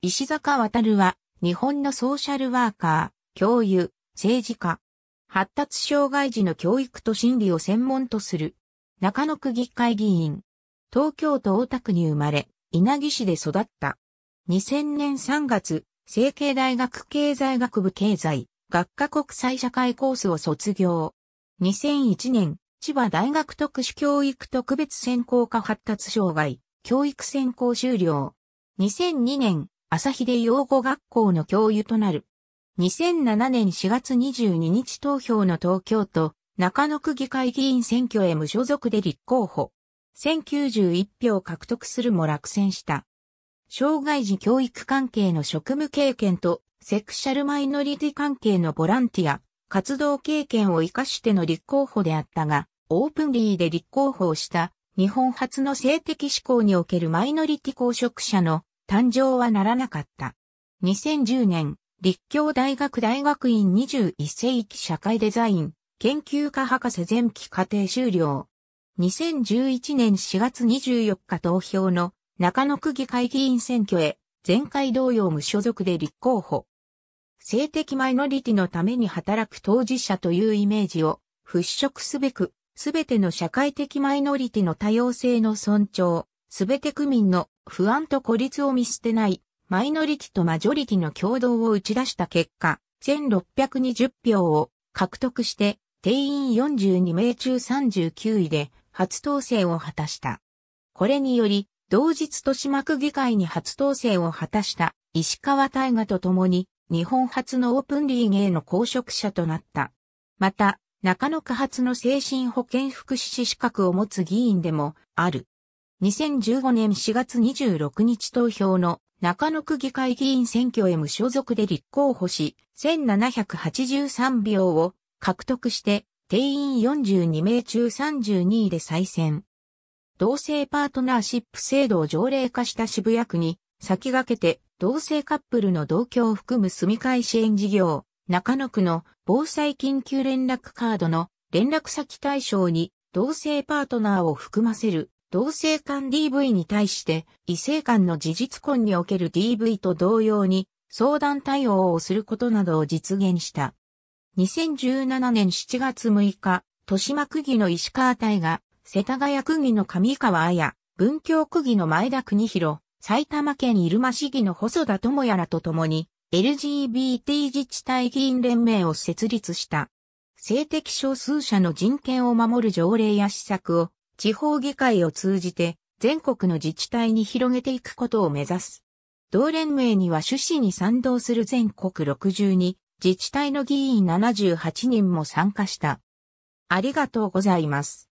石坂るは、日本のソーシャルワーカー、教諭、政治家。発達障害児の教育と心理を専門とする。中野区議会議員。東京都大田区に生まれ、稲城市で育った。2000年3月、成形大学経済学部経済、学科国際社会コースを卒業。2001年、千葉大学特殊教育特別専攻科発達障害、教育専攻修了。2002年、朝日で養護学校の教諭となる。2007年4月22日投票の東京都中野区議会議員選挙へ無所属で立候補。1091票獲得するも落選した。障害児教育関係の職務経験とセクシャルマイノリティ関係のボランティア、活動経験を活かしての立候補であったが、オープンリーで立候補をした日本初の性的指向におけるマイノリティ公職者の誕生はならなかった。2010年、立教大学大学院21世紀社会デザイン研究科博士前期課程修了。2011年4月24日投票の中野区議会議員選挙へ前回同様無所属で立候補。性的マイノリティのために働く当事者というイメージを払拭すべく、すべての社会的マイノリティの多様性の尊重、すべて区民の不安と孤立を見捨てない、マイノリティとマジョリティの共同を打ち出した結果、1620票を獲得して、定員42名中39位で初当選を果たした。これにより、同日豊島区議会に初当選を果たした石川大河と共に日本初のオープンリーグへの公職者となった。また、中野区発の精神保健福祉士資格を持つ議員でもある。2015年4月26日投票の中野区議会議員選挙へ無所属で立候補し、1783票を獲得して、定員42名中32位で再選。同性パートナーシップ制度を条例化した渋谷区に、先駆けて同性カップルの同居を含む住み替え支援事業、中野区の防災緊急連絡カードの連絡先対象に同性パートナーを含ませる同性間 DV に対して異性間の事実婚における DV と同様に相談対応をすることなどを実現した。2017年7月6日、豊島区議の石川隊が、世田谷区議の上川綾、文京区議の前田邦広、埼玉県入間市議の細田智也らと共に、LGBT 自治体議員連盟を設立した。性的少数者の人権を守る条例や施策を地方議会を通じて全国の自治体に広げていくことを目指す。同連盟には趣旨に賛同する全国62自治体の議員78人も参加した。ありがとうございます。